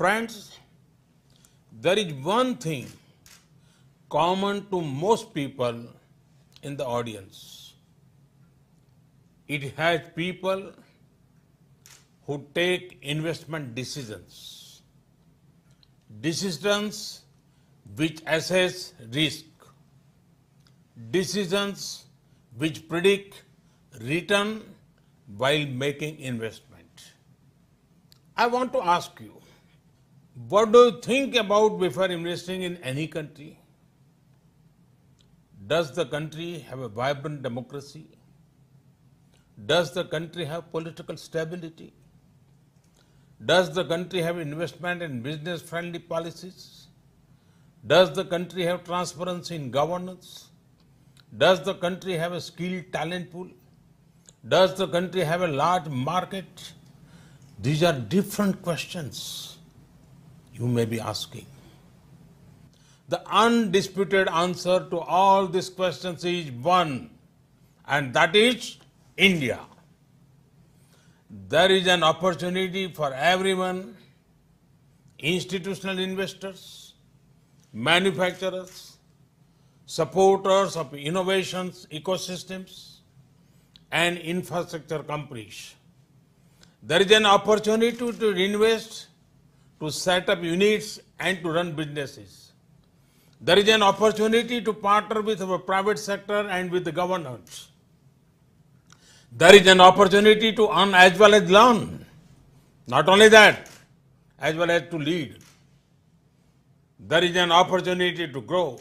Friends, there is one thing common to most people in the audience. It has people who take investment decisions, decisions which assess risk, decisions which predict return while making investment. I want to ask you, what do you think about before investing in any country? Does the country have a vibrant democracy? Does the country have political stability? Does the country have investment and business friendly policies? Does the country have transparency in governance? Does the country have a skilled talent pool? Does the country have a large market? These are different questions you may be asking. The undisputed answer to all these questions is one, and that is India. There is an opportunity for everyone, institutional investors, manufacturers, supporters of innovations, ecosystems, and infrastructure companies. There is an opportunity to invest to set up units and to run businesses. There is an opportunity to partner with our private sector and with the government. There is an opportunity to earn as well as learn. Not only that, as well as to lead. There is an opportunity to grow.